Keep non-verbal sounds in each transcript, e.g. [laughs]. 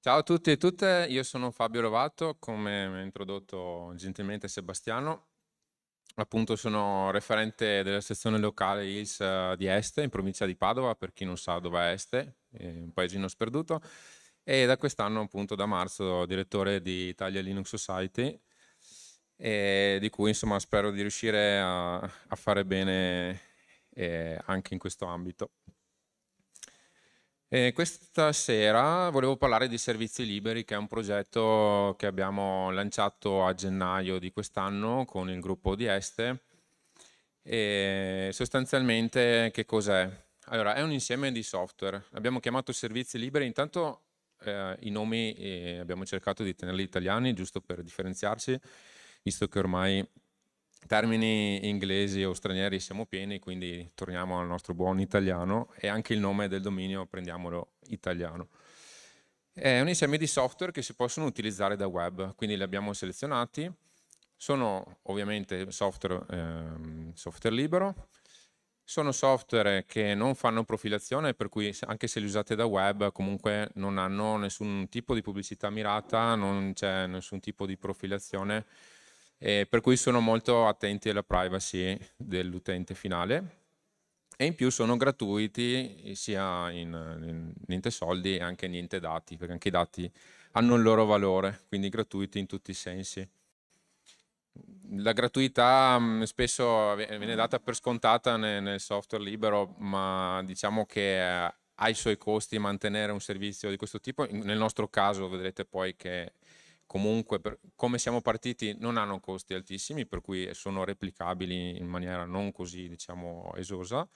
Ciao a tutti e tutte, io sono Fabio Lovato, come mi ha introdotto gentilmente Sebastiano. Appunto sono referente della sezione locale ILS eh, di Este, in provincia di Padova, per chi non sa dove è Este, è un paesino sperduto. E da quest'anno, appunto, da marzo, direttore di Italia Linux Society, di cui insomma spero di riuscire a, a fare bene eh, anche in questo ambito. E questa sera volevo parlare di Servizi Liberi, che è un progetto che abbiamo lanciato a gennaio di quest'anno con il gruppo di Este. E sostanzialmente che cos'è? Allora, è un insieme di software. Abbiamo chiamato Servizi Liberi, intanto eh, i nomi eh, abbiamo cercato di tenerli italiani, giusto per differenziarci, visto che ormai termini inglesi o stranieri siamo pieni, quindi torniamo al nostro buon italiano e anche il nome del dominio prendiamolo italiano. È un insieme di software che si possono utilizzare da web, quindi li abbiamo selezionati. Sono ovviamente software, ehm, software libero, sono software che non fanno profilazione, per cui anche se li usate da web comunque non hanno nessun tipo di pubblicità mirata, non c'è nessun tipo di profilazione, eh, per cui sono molto attenti alla privacy dell'utente finale e in più sono gratuiti sia in, in niente soldi e anche niente dati, perché anche i dati hanno il loro valore, quindi gratuiti in tutti i sensi. La gratuità mm, spesso viene data per scontata nel, nel software libero, ma diciamo che eh, ha i suoi costi mantenere un servizio di questo tipo. Nel nostro caso vedrete poi che comunque per, come siamo partiti non hanno costi altissimi, per cui sono replicabili in maniera non così diciamo esosa.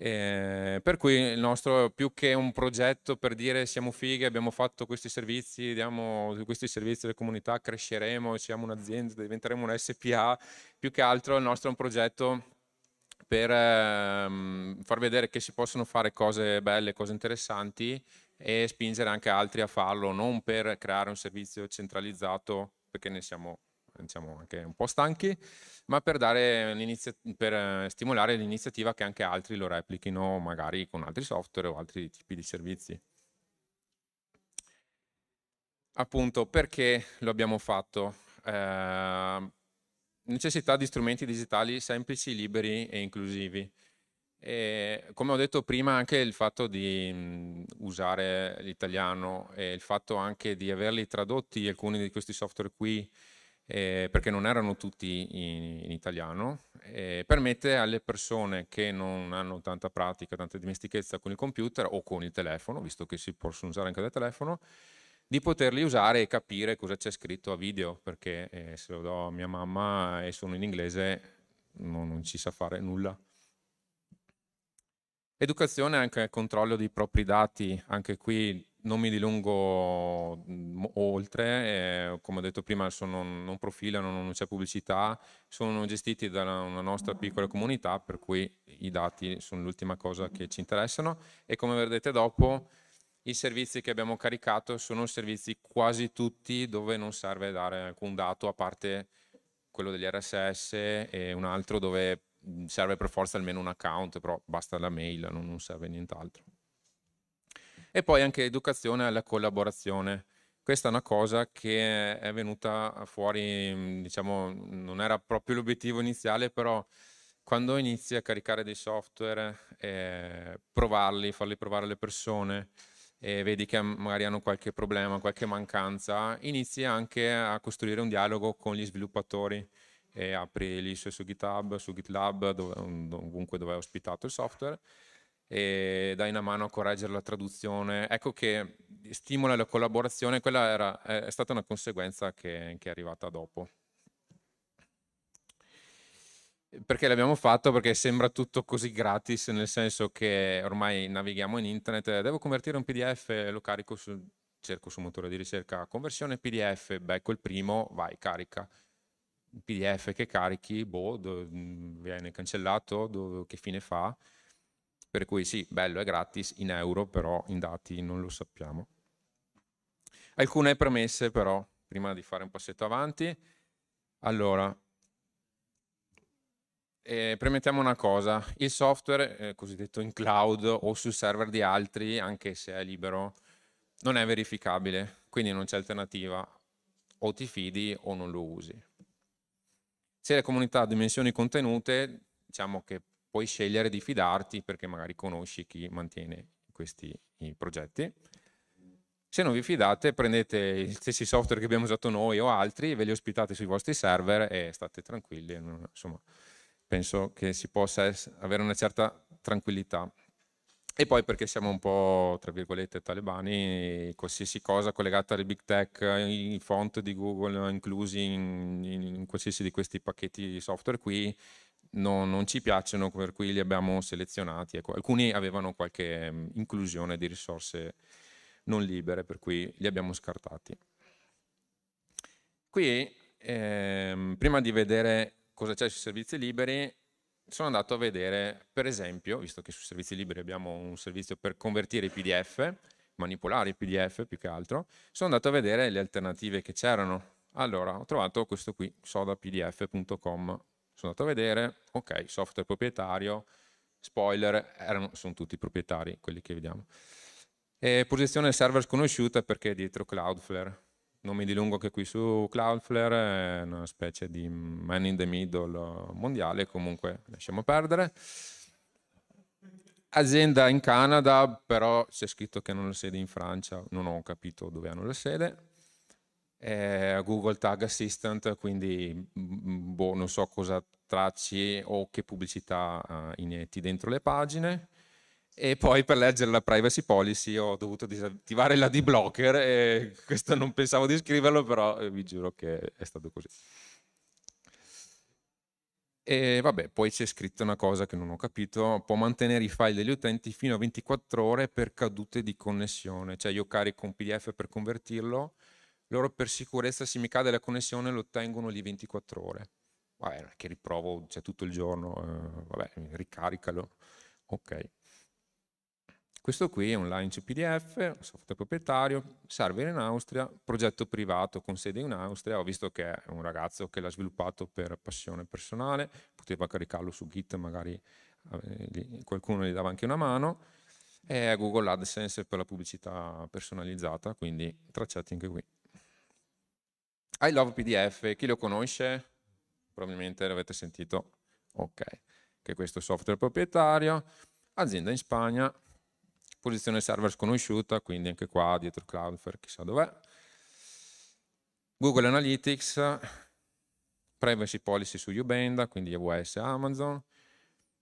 Eh, per cui il nostro più che un progetto per dire siamo fighe, abbiamo fatto questi servizi, diamo questi servizi alle comunità, cresceremo, siamo un'azienda, diventeremo un SPA, più che altro il nostro è un progetto per ehm, far vedere che si possono fare cose belle, cose interessanti e spingere anche altri a farlo, non per creare un servizio centralizzato, perché ne siamo diciamo, anche un po' stanchi, ma per, per eh, stimolare l'iniziativa che anche altri lo replichino, magari con altri software o altri tipi di servizi. Appunto, perché lo abbiamo fatto? Eh, necessità di strumenti digitali semplici, liberi e inclusivi. E come ho detto prima, anche il fatto di mhmm, usare l'italiano e il fatto anche di averli tradotti alcuni di questi software qui, eh, perché non erano tutti in, in italiano, eh, permette alle persone che non hanno tanta pratica, tanta dimestichezza con il computer o con il telefono, visto che si possono usare anche dal telefono, di poterli usare e capire cosa c'è scritto a video, perché eh, se lo do a mia mamma e sono in inglese no, non ci sa fare nulla. Educazione e anche controllo dei propri dati, anche qui non mi dilungo mm, oltre, eh, come ho detto prima sono, non profilano, non c'è pubblicità, sono gestiti da una nostra piccola comunità per cui i dati sono l'ultima cosa che ci interessano e come vedrete dopo i servizi che abbiamo caricato sono servizi quasi tutti dove non serve dare alcun dato a parte quello degli RSS e un altro dove Mm, serve per forza almeno un account, però basta la mail, non, non serve nient'altro. E poi anche l'educazione alla collaborazione. Questa è una cosa che è venuta fuori, mm, diciamo, non era proprio l'obiettivo iniziale, però quando inizi a caricare dei software, eh, provarli, farli provare alle persone, e vedi che magari hanno qualche problema, qualche mancanza, inizi anche a costruire un dialogo con gli sviluppatori e apri l'issue su GitHub, su GitLab, dove, mm, ovunque dove è ospitato il software e dai una mano a correggere la traduzione. Ecco che stimola la collaborazione, quella era, è stata una conseguenza che, che è arrivata dopo. Perché l'abbiamo fatto? Perché sembra tutto così gratis, nel senso che ormai navighiamo in internet, devo convertire un PDF, lo carico su, cerco sul motore di ricerca, conversione PDF, becco il primo, vai, carica PDF che carichi, boh, do, viene cancellato, do, che fine fa. Per cui sì, bello, è gratis in euro, però in dati non lo sappiamo. Alcune premesse però, prima di fare un passetto avanti. Allora, eh, premettiamo una cosa, il software eh, cosiddetto in cloud o sul server di altri, anche se è libero, non è verificabile, quindi non c'è alternativa, o ti fidi o non lo usi. Se le comunità ha dimensioni contenute, diciamo che puoi scegliere di fidarti perché magari conosci chi mantiene questi progetti. Se non vi fidate, prendete gli stessi software che abbiamo usato noi o altri, ve li ospitate sui vostri server e state tranquilli. Insomma, penso che si possa avere una certa tranquillità. E poi perché siamo un po', tra virgolette, talebani, qualsiasi cosa collegata alle big tech, i font di Google inclusi in, in, in qualsiasi di questi pacchetti software qui, non, non, ci piacciono, per cui li abbiamo selezionati. Ecco, alcuni avevano qualche mm, inclusione di risorse non libere, per cui li abbiamo scartati. Qui, ehm, prima di vedere cosa c'è sui servizi liberi, sono andato a vedere, per esempio, visto che sui servizi liberi abbiamo un servizio per convertire i PDF, manipolare i PDF più che altro, sono andato a vedere le alternative che c'erano. Allora, ho trovato questo qui, sodapdf.com. Sono andato a vedere, ok, software proprietario, spoiler, erano, sono tutti proprietari quelli che vediamo. E posizione server sconosciuta perché è dietro Cloudflare non mi dilungo che qui su Cloudflare, è una specie di man in the middle mondiale, comunque lasciamo perdere. Azienda in Canada, però c'è scritto che hanno la sede in Francia, non ho capito dove hanno la sede. È Google Tag Assistant, quindi boh, non so cosa tracci o che pubblicità eh, inetti dentro le pagine e poi per leggere la privacy policy ho dovuto disattivare la D-blocker e [laughs] questo non pensavo di scriverlo, però eh, vi giuro che è stato così. E vabbè, poi c'è scritta una cosa che non ho capito, può mantenere i file degli utenti fino a 24 ore per cadute di connessione, cioè io carico un PDF per convertirlo, loro per sicurezza se mi cade la connessione lo tengono lì 24 ore. Vabbè, che riprovo cioè, tutto il giorno, eh, vabbè, ricaricalo. Ok. Questo qui è un Linux PDF, software proprietario, server in Austria, progetto privato con sede in Austria. Ho visto che è un ragazzo che l'ha sviluppato per passione personale, poteva caricarlo su Git, magari eh, qualcuno gli dava anche una mano. E Google AdSense per la pubblicità personalizzata, quindi tracciati anche qui. I Love PDF, chi lo conosce? Probabilmente l'avete sentito. Ok, che questo software proprietario, azienda in Spagna, posizione server sconosciuta, quindi anche qua dietro Cloudflare chissà dov'è. Google Analytics, privacy policy su Ubanda, quindi AWS e Amazon,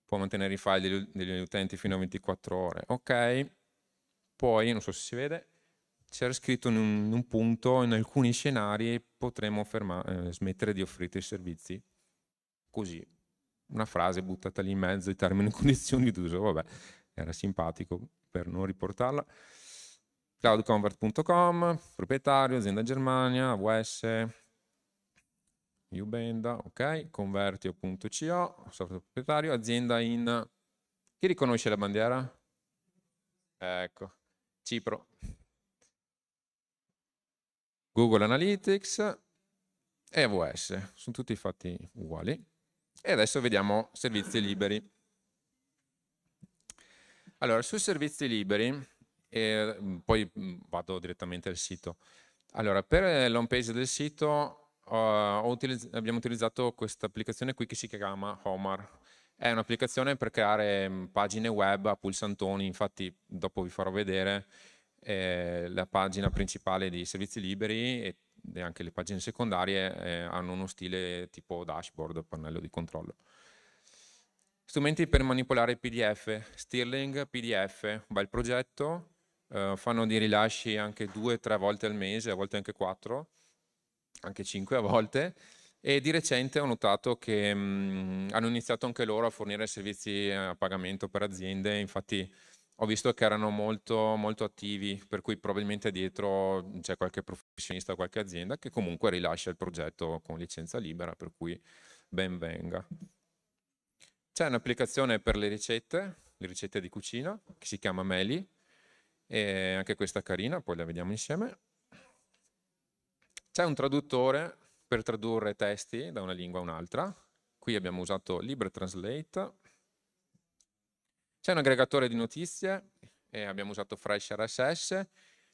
può mantenere i file degli, utenti fino a 24 ore, ok. Poi, non so se si vede, c'era scritto in un, in un, punto, in alcuni scenari potremmo fermare, eh, smettere di offrire i servizi. Così, una frase buttata lì in mezzo, i termini e [laughs] condizioni d'uso, vabbè, era simpatico, per non riportarla, cloudconvert.com, proprietario, azienda Germania, AWS, Ubenda, ok, convertio.co, software proprietario, azienda in... Chi riconosce la bandiera? Ecco, Cipro. Google Analytics e AWS, sono tutti fatti uguali. E adesso vediamo servizi liberi. Allora, sui servizi liberi, e eh, poi mm, vado direttamente al sito. Allora, per eh, l'home page del sito uh, utilizz abbiamo utilizzato questa applicazione qui che si chiama Homar. È un'applicazione per creare mm, pagine web a pulsantoni, infatti dopo vi farò vedere eh, la pagina principale di servizi liberi e, e anche le pagine secondarie eh, hanno uno stile tipo dashboard, pannello di controllo. Strumenti per manipolare PDF, Stirling PDF, va il progetto, eh, fanno dei rilasci anche due tre volte al mese, a volte anche quattro, anche cinque a volte, e di recente ho notato che mh, mm, hanno iniziato anche loro a fornire servizi eh, a pagamento per aziende, infatti ho visto che erano molto, molto attivi, per cui probabilmente dietro c'è qualche professionista, qualche azienda che comunque rilascia il progetto con licenza libera, per cui ben venga. C'è un'applicazione per le ricette, le ricette di cucina, che si chiama Meli, e anche questa carina, poi la vediamo insieme. C'è un traduttore per tradurre testi da una lingua a un'altra. Qui abbiamo usato LibreTranslate. C'è un aggregatore di notizie, abbiamo usato FreshRSS.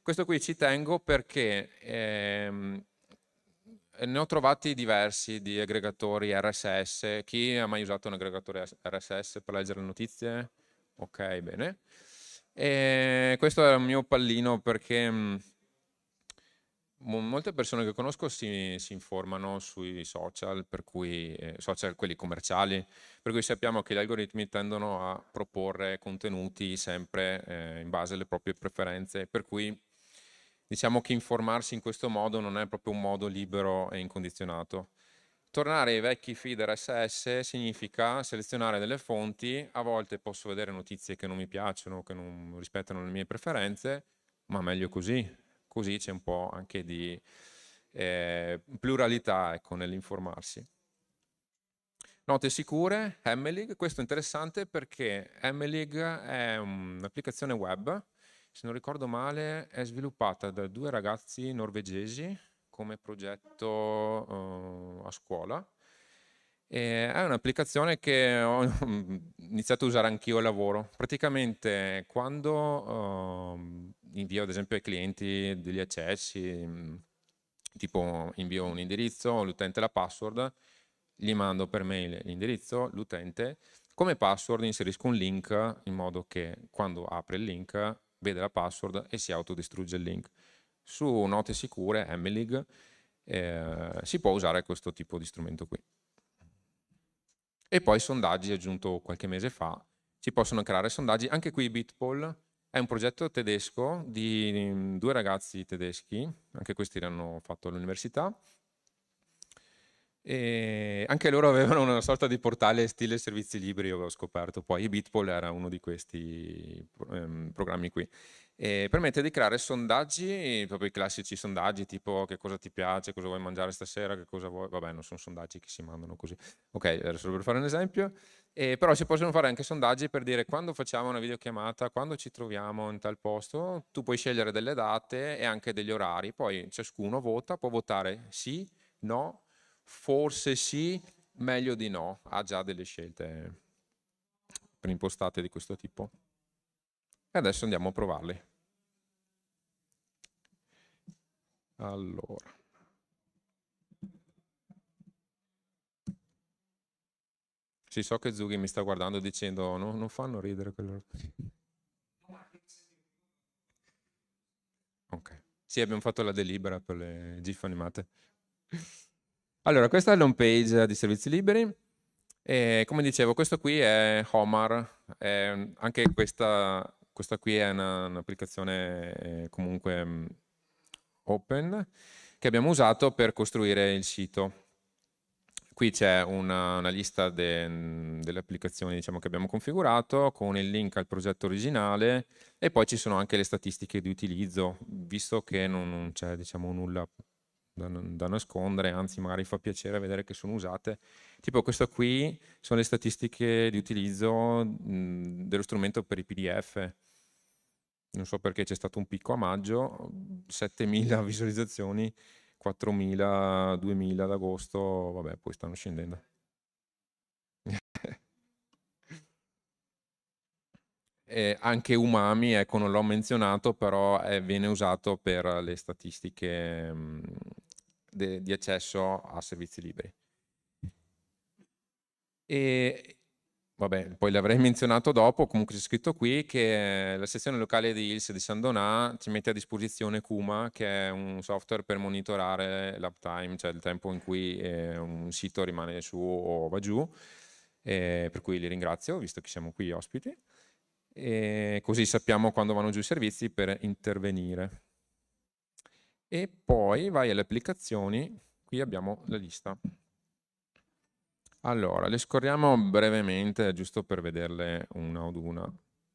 Questo qui ci tengo perché ehm, eh, ne ho trovati diversi di aggregatori RSS. Chi ha mai usato un aggregatore RSS per leggere le notizie? Ok, bene. E questo è il mio pallino perché mm, molte persone che conosco si, si, informano sui social, per cui, eh, social quelli commerciali, per cui sappiamo che gli algoritmi tendono a proporre contenuti sempre eh, in base alle proprie preferenze, per cui diciamo che informarsi in questo modo non è proprio un modo libero e incondizionato. Tornare ai vecchi feeder SS significa selezionare delle fonti, a volte posso vedere notizie che non mi piacciono, che non rispettano le mie preferenze, ma meglio così, così c'è un po' anche di eh, pluralità ecco, nell'informarsi. Note sicure, MLIG, questo è interessante perché MLIG è un'applicazione web se non ricordo male, è sviluppata da due ragazzi norvegesi come progetto uh, a scuola. E è un'applicazione che ho [laughs] iniziato a usare anch'io al lavoro. Praticamente quando uh, invio ad esempio ai clienti degli accessi, mm, tipo invio un indirizzo, l'utente la password, gli mando per mail l'indirizzo, l'utente, come password inserisco un link in modo che quando apre il link vede la password e si autodistrugge il link. Su note sicure, MLIG, eh, si può usare questo tipo di strumento qui. E poi sondaggi, aggiunto qualche mese fa, si possono creare sondaggi, anche qui Bitpoll è un progetto tedesco di due ragazzi tedeschi, anche questi l'hanno fatto all'università, e anche loro avevano una sorta di portale stile servizi liberi, avevo scoperto poi, Bitpol era uno di questi ehm, programmi qui. E permette di creare sondaggi, proprio i classici sondaggi, tipo che cosa ti piace, cosa vuoi mangiare stasera, che cosa vuoi... Vabbè, non sono sondaggi che si mandano così. Ok, era solo per fare un esempio. E però si possono fare anche sondaggi per dire quando facciamo una videochiamata, quando ci troviamo in tal posto, tu puoi scegliere delle date e anche degli orari, poi ciascuno vota, può votare sì, no, forse sì, meglio di no, ha già delle scelte preimpostate di questo tipo. E adesso andiamo a provarle. Allora. Sì, so che Zughi mi sta guardando dicendo no, non fanno ridere quello. ok. Sì, abbiamo fatto la delibera per le GIF animate. Allora, questa è l'home page di servizi liberi. E come dicevo, questo qui è Homar, è mm, anche questa, questa qui è una, un'applicazione eh, comunque mm, open che abbiamo usato per costruire il sito. Qui c'è una, una lista de, mm, delle applicazioni diciamo, che abbiamo configurato con il link al progetto originale e poi ci sono anche le statistiche di utilizzo, visto che non, non c'è diciamo, nulla da, da, nascondere, anzi magari fa piacere vedere che sono usate. Tipo questa qui sono le statistiche di utilizzo mh, mhmm, dello strumento per i PDF. Non so perché c'è stato un picco a maggio, 7.000 [laughs] visualizzazioni, 4.000, 2.000 ad agosto, vabbè, poi stanno scendendo. [laughs] Eh, anche Umami, ecco, non l'ho menzionato, però eh, viene usato per le statistiche mh, mhmm, de, di accesso a servizi liberi. E vabbè, poi l'avrei [laughs] menzionato dopo, comunque c'è scritto qui che la sezione locale di ILS di San Donà ci mette a disposizione Kuma, che è un software per monitorare l'uptime, cioè il tempo in cui eh, un sito rimane su o va giù, eh, per cui li ringrazio, visto che siamo qui ospiti, e così sappiamo quando vanno giù i servizi per intervenire e poi vai alle applicazioni, qui abbiamo la lista. Allora, le scorriamo brevemente, giusto per vederle una ad una.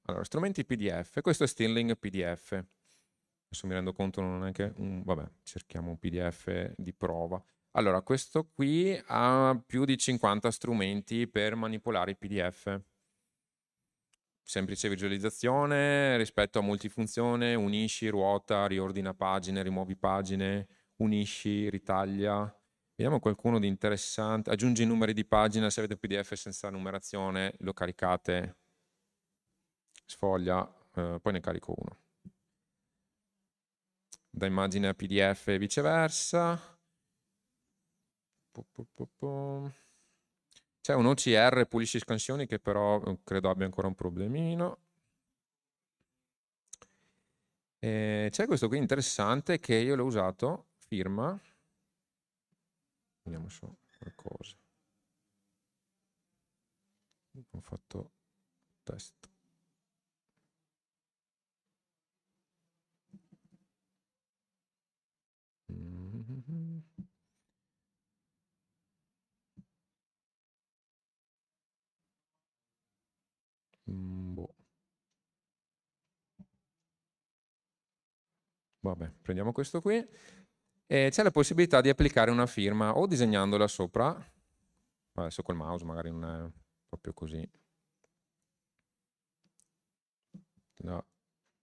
Allora, strumenti PDF, questo è Stirling PDF. Adesso mi rendo conto non è che... Un... Vabbè, cerchiamo un PDF di prova. Allora, questo qui ha più di 50 strumenti per manipolare i PDF semplice visualizzazione rispetto a multifunzione, unisci, ruota, riordina pagine, rimuovi pagine, unisci, ritaglia. Vediamo qualcuno di interessante. Aggiungi i numeri di pagina, se avete PDF senza numerazione lo caricate, sfoglia, eh, poi ne carico uno. Da immagine a PDF e viceversa. Po, po, po, c'è cioè, un OCR pulisci scansioni che però uhm, credo abbia ancora un problemino. E eh, c'è questo qui interessante che io l'ho usato, firma. Vediamo su qualcosa. Ho fatto test. Mm, boh. Vabbè, prendiamo questo qui. E eh, c'è la possibilità di applicare una firma o disegnandola sopra, adesso col mouse magari non è proprio così. La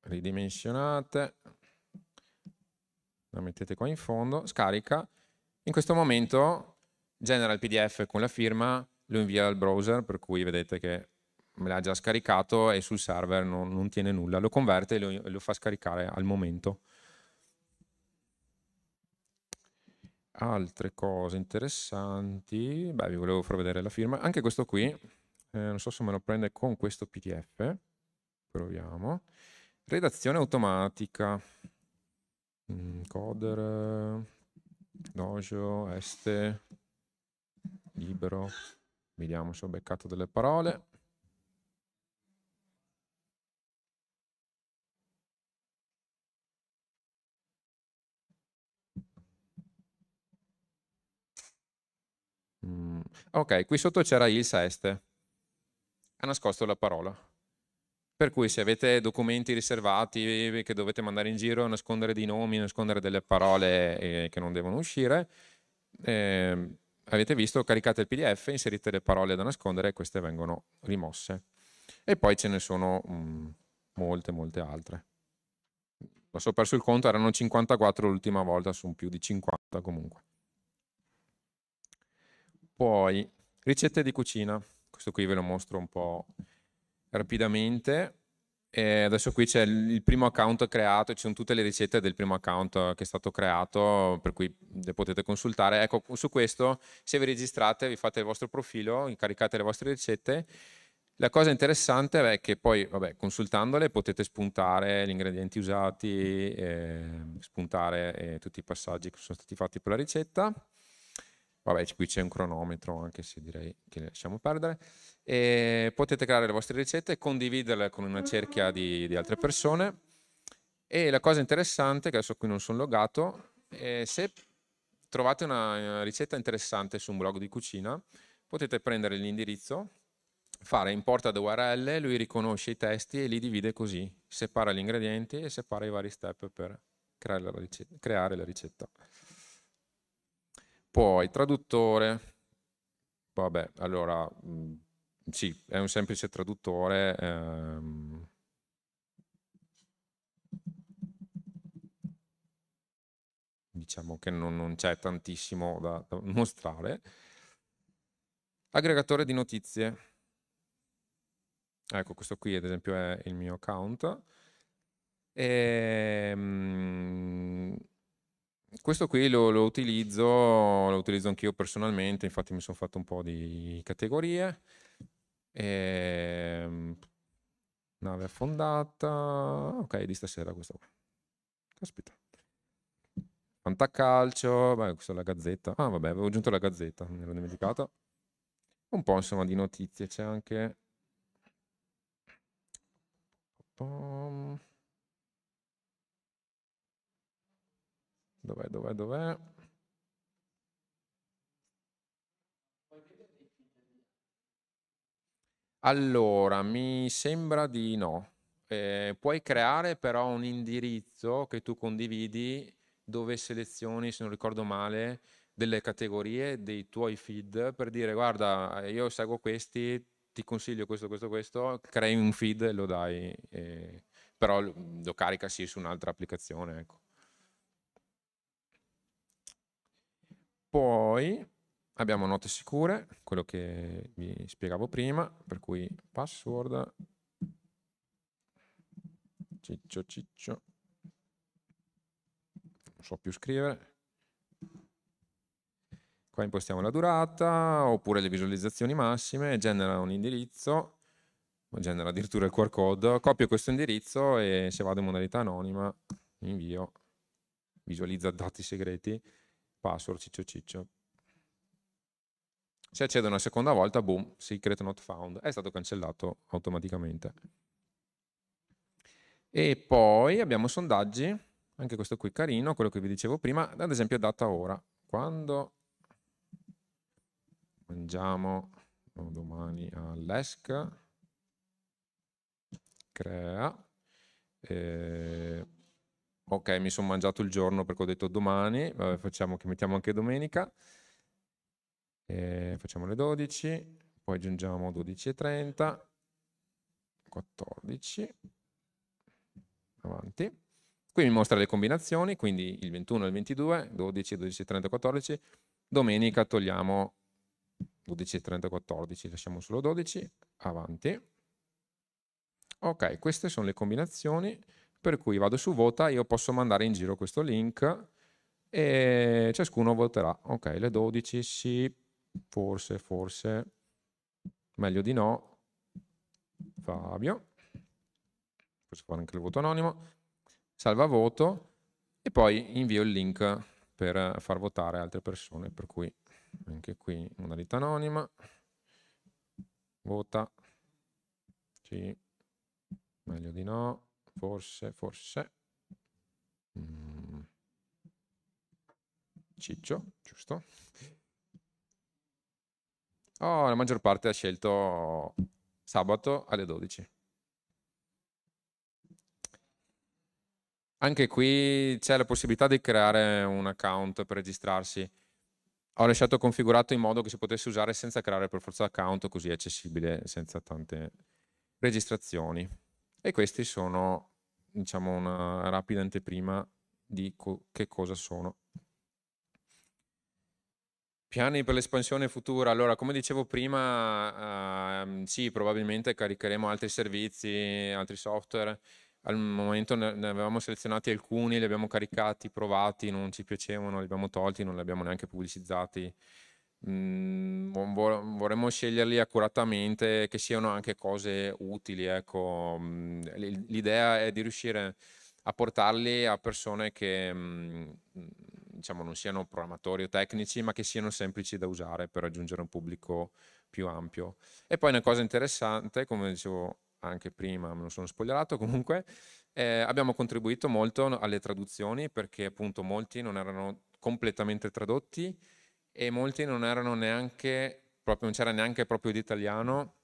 ridimensionate, la mettete qua in fondo, scarica. In questo momento genera il PDF con la firma, lo invia al browser, per cui vedete che me l'ha già scaricato e sul server non, non tiene nulla, lo converte e lo, lo, fa scaricare al momento. Altre cose interessanti, beh vi volevo far vedere la firma, anche questo qui, eh, non so se me lo prende con questo pdf, proviamo, redazione automatica, mm, coder, dojo, este, libero, vediamo se ho beccato delle parole. Mm. Ok, qui sotto c'era il seste. Ha nascosto la parola. Per cui se avete documenti riservati che dovete mandare in giro, nascondere dei nomi, nascondere delle parole eh, che non devono uscire, eh, avete visto, caricate il PDF, inserite le parole da nascondere e queste vengono rimosse. E poi ce ne sono mm, molte, molte altre. Ho perso il conto, erano 54 l'ultima volta, sono più di 50 comunque. Poi, ricette di cucina. Questo qui ve lo mostro un po' rapidamente. E adesso qui c'è il primo account creato, ci sono tutte le ricette del primo account che è stato creato, per cui le potete consultare. Ecco, su questo, se vi registrate, vi fate il vostro profilo, incaricate le vostre ricette. La cosa interessante è che poi, vabbè, consultandole potete spuntare gli ingredienti usati, eh, spuntare eh, tutti i passaggi che sono stati fatti per la ricetta. Vabbè, qui c'è un cronometro, anche se direi che lasciamo perdere. E potete creare le vostre ricette e condividerle con una cerchia di, di altre persone. E la cosa interessante, che adesso qui non sono logato, è se trovate una ricetta interessante su un blog di cucina, potete prendere l'indirizzo, fare importa da URL, lui riconosce i testi e li divide così, separa gli ingredienti e separa i vari step per creare la ricetta. Creare la ricetta. Poi traduttore, vabbè, allora mm, sì, è un semplice traduttore. Ehm, diciamo che non, non c'è tantissimo da, da mostrare. Aggregatore di notizie. Ecco, questo qui ad esempio è il mio account. E, ehm, questo qui lo, lo utilizzo, lo utilizzo anch'io personalmente, infatti mi sono fatto un po' di categorie. E... Ehm, nave affondata. Ok, di stasera questo qua. Caspita. Fantacalcio, beh, questa è la gazzetta. Ah, vabbè, avevo aggiunto la gazzetta, me l'ho dimenticata. Un po', insomma, di notizie c'è anche. Pom. Dov'è, dov'è, dov'è? Allora, mi sembra di no. Eh, puoi creare però un indirizzo che tu condividi dove selezioni, se non ricordo male, delle categorie dei tuoi feed per dire guarda, eh, io seguo questi, ti consiglio questo, questo, questo, crei un feed e lo dai, eh, però lo carica sì su un'altra applicazione. Ecco. Poi abbiamo note sicure, quello che vi spiegavo prima, per cui password ciccio ciccio non so più scrivere qua impostiamo la durata oppure le visualizzazioni massime genera un indirizzo genera addirittura il QR code copio questo indirizzo e se vado in modalità anonima invio visualizza dati segreti password ciccio ciccio. Se accedo una seconda volta, boom, secret not found, è stato cancellato automaticamente. E poi abbiamo sondaggi, anche questo qui carino, quello che vi dicevo prima, ad esempio data ora. Quando mangiamo domani all'ESC, crea, eh, ok, mi sono mangiato il giorno perché ho detto domani, vabbè, facciamo che mettiamo anche domenica, e eh, facciamo le 12, poi aggiungiamo 12.30, 14, avanti. Qui mi mostra le combinazioni, quindi il 21 e il 22, 12, 12.30, 14. Domenica togliamo 12.30, 14, lasciamo solo 12, avanti. Ok, queste sono le combinazioni per cui vado su vota, io posso mandare in giro questo link e ciascuno voterà. Ok, le 12 sì, forse, forse, meglio di no. Fabio, posso fare anche il voto anonimo, salva voto e poi invio il link per far votare altre persone, per cui anche qui modalità anonima, vota, sì, meglio di no, forse, forse. Mm. Ciccio, giusto? Oh, la maggior parte ha scelto sabato alle 12. Anche qui c'è la possibilità di creare un account per registrarsi. Ho lasciato configurato in modo che si potesse usare senza creare per forza account, così è accessibile senza tante registrazioni. E questi sono, diciamo, una rapida anteprima di co- che cosa sono. Piani per l'espansione futura. Allora, come dicevo prima, ehm, sì, probabilmente caricheremo altri servizi, altri software. Al momento ne, ne avevamo selezionati alcuni, li abbiamo caricati, provati, non ci piacevano, li abbiamo tolti, non li abbiamo neanche pubblicizzati Mm, vorremmo sceglierli accuratamente, che siano anche cose utili. Ecco. Mm, l'idea è di riuscire a portarli a persone che mm, diciamo, non siano programmatori o tecnici, ma che siano semplici da usare per raggiungere un pubblico più ampio. E poi una cosa interessante, come dicevo anche prima, me lo sono spoilerato [laughs] comunque, eh, abbiamo contribuito molto alle traduzioni perché appunto molti non erano completamente tradotti e molti non erano neanche, proprio, non c'era neanche proprio di italiano,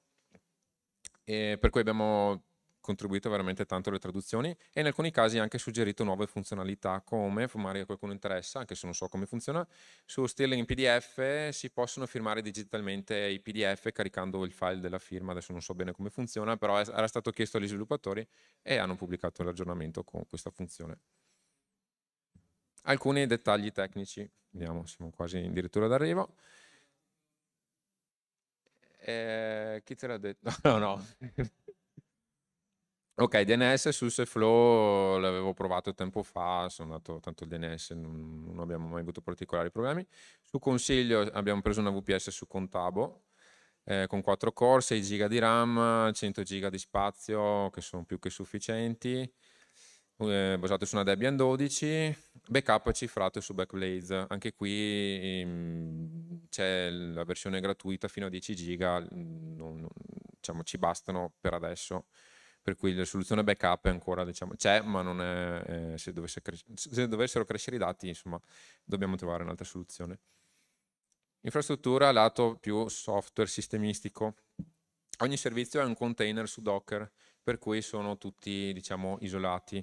per cui abbiamo contribuito veramente tanto alle traduzioni e in alcuni casi anche suggerito nuove funzionalità come, magari a qualcuno interessa, anche se non so come funziona, su Sterling in PDF si possono firmare digitalmente i PDF caricando il file della firma, adesso non so bene come funziona, però era stato chiesto agli sviluppatori e hanno pubblicato l'aggiornamento con questa funzione alcuni dettagli tecnici. Vediamo, siamo quasi addirittura d'arrivo. Eh, chi te l'ha detto? [laughs] No, no. ok, DNS su Seflow l'avevo provato tempo fa, sono andato tanto il DNS, non, non, abbiamo mai avuto particolari problemi. Su consiglio abbiamo preso una VPS su Contabo eh, con 4 core, 6 giga di RAM, 100 giga di spazio che sono più che sufficienti. Eh, basato su una Debian 12, backup cifrato su Backblaze. Anche qui mm, c'è la versione gratuita fino a 10 giga, non, non, diciamo, ci bastano per adesso. Per cui la soluzione backup ancora diciamo, c'è, ma non è, eh, se, cres- se dovessero crescere i dati, insomma, dobbiamo trovare un'altra soluzione. Infrastruttura lato più software sistemistico. Ogni servizio è un container su Docker, per cui sono tutti diciamo, isolati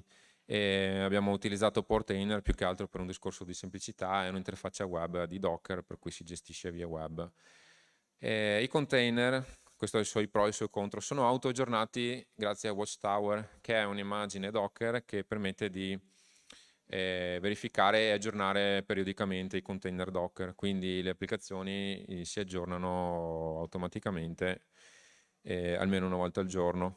e abbiamo utilizzato Portainer più che altro per un discorso di semplicità, è un'interfaccia web di Docker per cui si gestisce via web. E I container, questo ha i suoi pro e i suoi contro, sono autoaggiornati grazie a Watchtower che è un'immagine Docker che permette di eh, verificare e aggiornare periodicamente i container Docker, quindi le applicazioni eh, si aggiornano automaticamente eh, almeno una volta al giorno.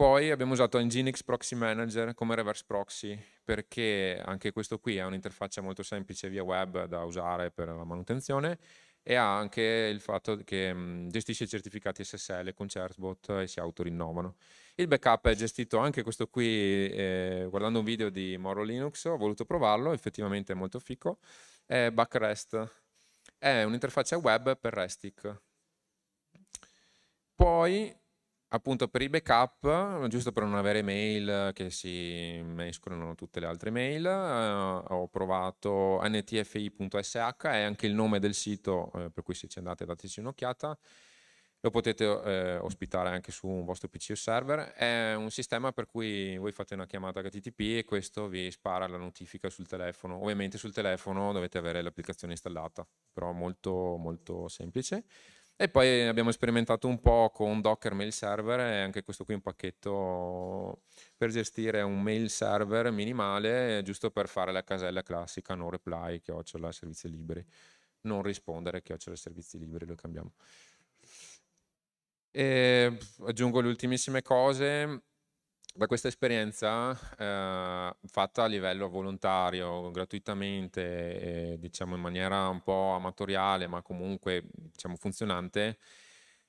Poi abbiamo usato Nginx Proxy Manager come reverse proxy perché anche questo qui è un'interfaccia molto semplice via web da usare per la manutenzione e ha anche il fatto che mm, gestisce i certificati SSL con CertBot e si autorinnovano. Il backup è gestito anche questo qui, eh, guardando un video di Moro Linux, ho voluto provarlo, effettivamente è molto fico, è Backrest, è un'interfaccia web per Restic. Poi appunto per i backup, eh, giusto per non avere mail eh, che si mescolano tutte le altre mail, eh, ho provato ntfi.sh, è anche il nome del sito eh, per cui se ci andate dateci un'occhiata, lo potete eh, ospitare anche su un vostro PC o server, è un sistema per cui voi fate una chiamata HTTP e questo vi spara la notifica sul telefono, ovviamente sul telefono dovete avere l'applicazione installata, però molto molto semplice. E poi abbiamo sperimentato un po' con Docker Mail Server e anche questo qui è un pacchetto per gestire un mail server minimale, giusto per fare la casella classica no reply, chiocciola, servizi liberi, non rispondere, chiocciola, servizi liberi, lo cambiamo. E ehm, aggiungo le ultimissime cose, da questa esperienza eh, fatta a livello volontario, gratuitamente, eh, diciamo in maniera un po' amatoriale, ma comunque diciamo, funzionante,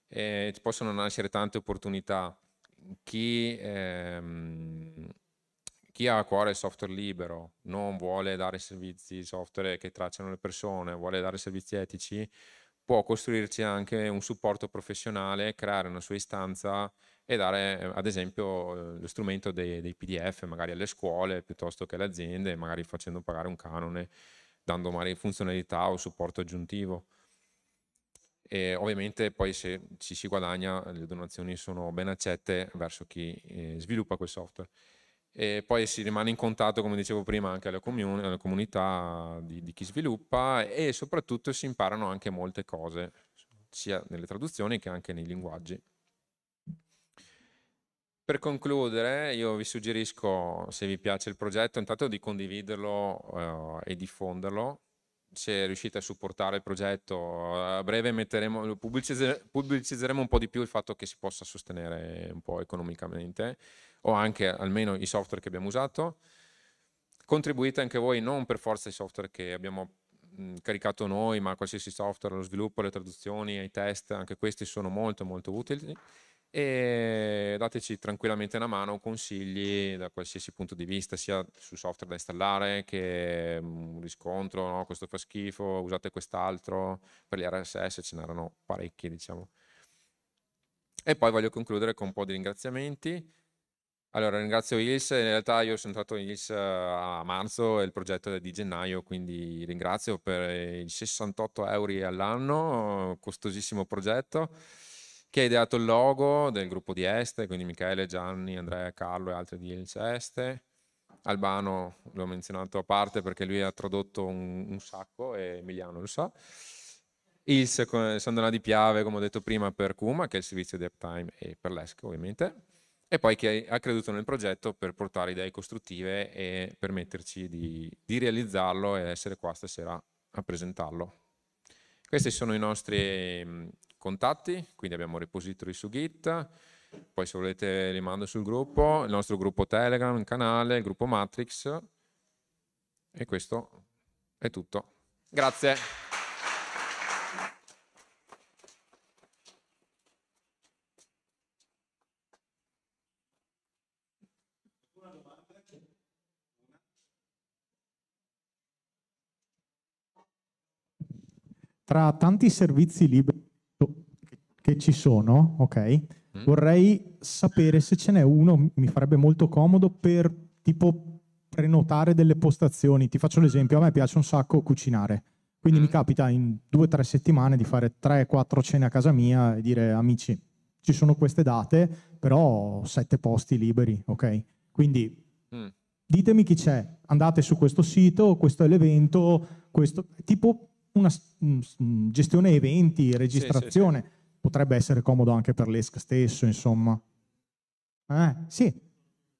eh, possono nascere tante opportunità. Chi, ehm, chi, ha a cuore il software libero, non vuole dare servizi software che tracciano le persone, vuole dare servizi etici, può costruirci anche un supporto professionale, creare una sua istanza e dare eh, ad esempio eh, lo strumento dei, dei PDF magari alle scuole piuttosto che alle aziende, magari facendo pagare un canone, dando magari funzionalità o supporto aggiuntivo. E ovviamente poi se ci si guadagna le donazioni sono ben accette verso chi eh, sviluppa quel software. E poi si rimane in contatto, come dicevo prima, anche alle, comun- alle comunità di, di chi sviluppa e soprattutto si imparano anche molte cose, sia nelle traduzioni che anche nei linguaggi. Per concludere, io vi suggerisco, se vi piace il progetto, intanto di condividerlo eh, e diffonderlo. Se riuscite a supportare il progetto, a breve metteremo, pubblicizzeremo un po' di più il fatto che si possa sostenere un po' economicamente o anche almeno i software che abbiamo usato. Contribuite anche voi, non per forza i software che abbiamo mm, caricato noi, ma qualsiasi software, lo sviluppo, le traduzioni, i test, anche questi sono molto molto utili e dateci tranquillamente una mano, consigli da qualsiasi punto di vista, sia su software da installare che mm, un riscontro, no? questo fa schifo, usate quest'altro, per gli RSS ce n'erano parecchi diciamo. E poi voglio concludere con un po' di ringraziamenti. Allora, ringrazio ILS, in realtà io sono entrato in ILS a marzo e il progetto è di gennaio, quindi ringrazio per i 68 euro all'anno, costosissimo progetto che ha ideato il logo del gruppo di Este, quindi Michele, Gianni, Andrea, Carlo e altri di Elce Este. Albano l'ho menzionato a parte perché lui ha tradotto un, un sacco e Emiliano lo sa. Ilse Sandona di Piave, come ho detto prima, per Kuma, che è il servizio di Uptime e per l'ESC ovviamente, e poi che ha creduto nel progetto per portare idee costruttive e permetterci di, di realizzarlo e essere qua stasera a presentarlo. Questi sono i nostri contatti, quindi abbiamo repository su Git, poi se volete li mando sul gruppo, il nostro gruppo Telegram, il canale, il gruppo Matrix e questo è tutto. Grazie. tra tanti servizi liberi che ci sono, ok? Mm. Vorrei sapere se ce n'è uno, mi farebbe molto comodo per tipo prenotare delle postazioni. Ti faccio l'esempio, a me piace un sacco cucinare. Quindi mm. mi capita in due o tre settimane di fare 3-4 cene a casa mia e dire amici, ci sono queste date, però ho sette posti liberi, ok? Quindi mm. ditemi chi c'è, andate su questo sito, questo è l'evento, questo tipo una gestione eventi, registrazione. Sì, sì, sì potrebbe essere comodo anche per l'ESC stesso, insomma. Eh, sì,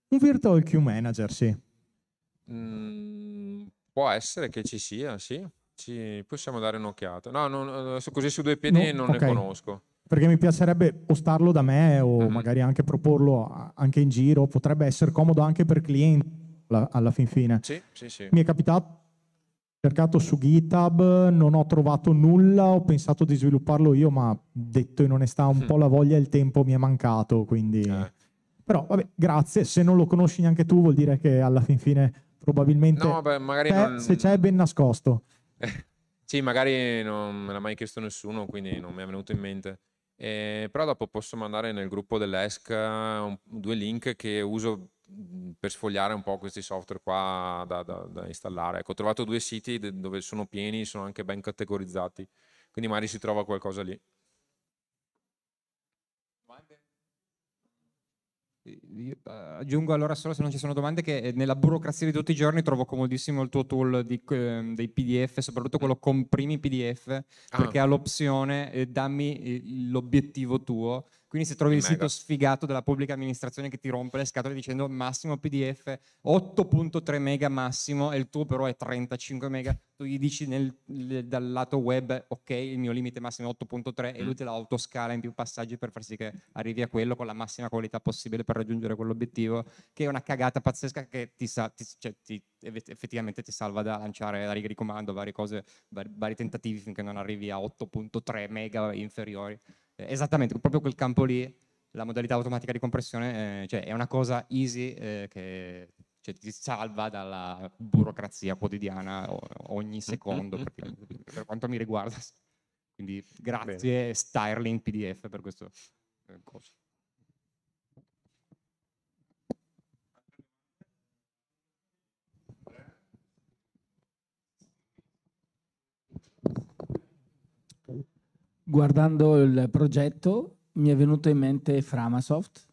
un virtual queue manager, sì. Mm, può essere che ci sia, sì. Ci possiamo dare un'occhiata. No, non, eh, così su due piedi no, non okay. ne conosco. Perché mi piacerebbe postarlo da me o mm-hmm. magari anche proporlo anche in giro. Potrebbe essere comodo anche per clienti alla, alla fin fine. Sì, sì, sì. Mi è capitato cercato su GitHub, non ho trovato nulla, ho pensato di svilupparlo io, ma detto in onestà un mm. po' la voglia e il tempo mi è mancato, quindi... Eh. Però vabbè, grazie, se non lo conosci neanche tu vuol dire che alla fin fine probabilmente... No, beh, magari... Te, non... Se c'è è ben nascosto. Eh, sì, magari non me l'ha mai chiesto nessuno, quindi non mi è venuto in mente. Eh, però dopo posso mandare nel gruppo dell'ESC eh, due link che uso per sfogliare un po' questi software qua da, da, da installare. Ecco, ho trovato due siti dove sono pieni, sono anche ben categorizzati, quindi magari si trova qualcosa lì. Io eh, aggiungo allora solo se non ci sono domande che eh, nella burocrazia di tutti i giorni trovo comodissimo il tuo tool di, eh, dei PDF, soprattutto mm. quello comprimi PDF, ah. perché ha l'opzione eh, dammi eh, l'obiettivo tuo quindi se trovi il sito sfigato della pubblica amministrazione che ti rompe le scatole dicendo massimo PDF 8.3 mega massimo e il tuo però è 35 mega, tu gli dici nel, dal lato web ok il mio limite massimo è 8.3 mm. e lui mm. te la autoscala in più passaggi per far sì che arrivi a quello con la massima qualità possibile per raggiungere quell'obiettivo, che è una cagata pazzesca che ti, sa, ti, cioè, ti effettivamente ti salva da lanciare la riga di comando, varie cose, vari, vari tentativi finché non arrivi a 8.3 mega inferiori esattamente, proprio quel campo lì, la modalità automatica di compressione eh, cioè, è una cosa easy eh, che cioè, ti salva dalla burocrazia quotidiana ogni mm-hmm. secondo, mm-hmm. per quanto mi riguarda. [laughs] Quindi grazie Bene. Starling PDF per questo eh, corso. guardando il progetto mi è venuto in mente Framasoft,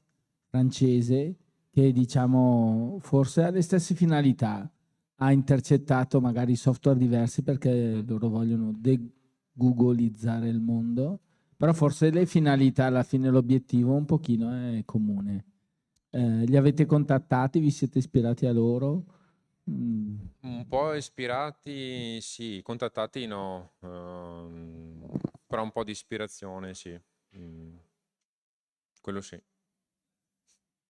francese, che diciamo forse ha le stesse finalità, ha intercettato magari software diversi perché loro vogliono degoogolizzare il mondo, però forse le finalità, alla fine l'obiettivo un pochino è comune. Eh, li avete contattati, vi siete ispirati a loro? Mm. Un po' ispirati sì, contattati no. Um però un po' di ispirazione sì, mm. quello sì.